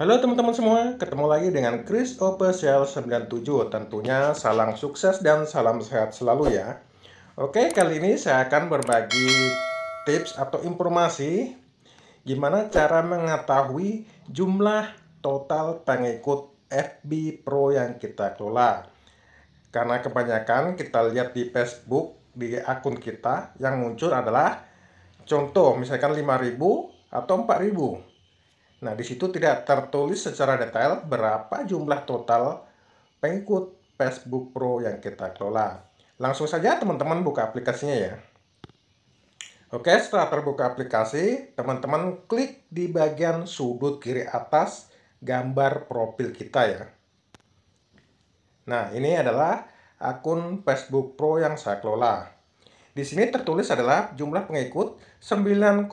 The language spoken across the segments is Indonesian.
Halo teman-teman semua, ketemu lagi dengan Chris Opel 97 Tentunya salam sukses dan salam sehat selalu ya Oke, kali ini saya akan berbagi tips atau informasi Gimana cara mengetahui jumlah total pengikut FB Pro yang kita kelola Karena kebanyakan kita lihat di Facebook, di akun kita Yang muncul adalah contoh misalkan 5000 atau 4000 Nah, di situ tidak tertulis secara detail berapa jumlah total pengikut Facebook Pro yang kita kelola. Langsung saja teman-teman buka aplikasinya ya. Oke, setelah terbuka aplikasi, teman-teman klik di bagian sudut kiri atas gambar profil kita ya. Nah, ini adalah akun Facebook Pro yang saya kelola. Di sini tertulis adalah jumlah pengikut 9,9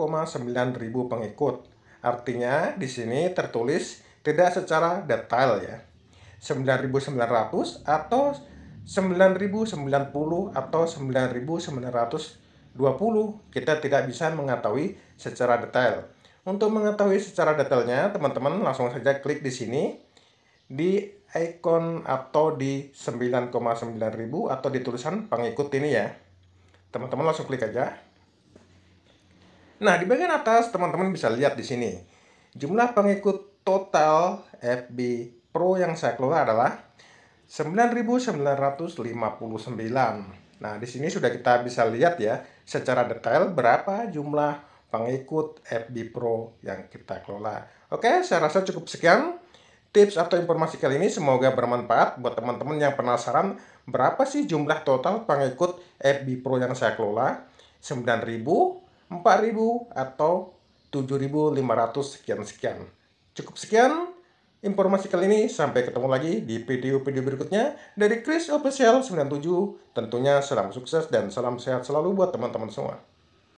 ribu pengikut. Artinya di sini tertulis tidak secara detail ya. 9900 atau 9090 atau 9920 kita tidak bisa mengetahui secara detail. Untuk mengetahui secara detailnya, teman-teman langsung saja klik di sini di ikon atau di 9,9000 atau di tulisan pengikut ini ya. Teman-teman langsung klik aja. Nah, di bagian atas teman-teman bisa lihat di sini. Jumlah pengikut total FB Pro yang saya kelola adalah 9.959. Nah, di sini sudah kita bisa lihat ya secara detail berapa jumlah pengikut FB Pro yang kita kelola. Oke, saya rasa cukup sekian tips atau informasi kali ini. Semoga bermanfaat buat teman-teman yang penasaran berapa sih jumlah total pengikut FB Pro yang saya kelola. 9000 4.000 atau 7.500 sekian-sekian. Cukup sekian informasi kali ini. Sampai ketemu lagi di video-video berikutnya dari Chris Official 97. Tentunya salam sukses dan salam sehat selalu buat teman-teman semua.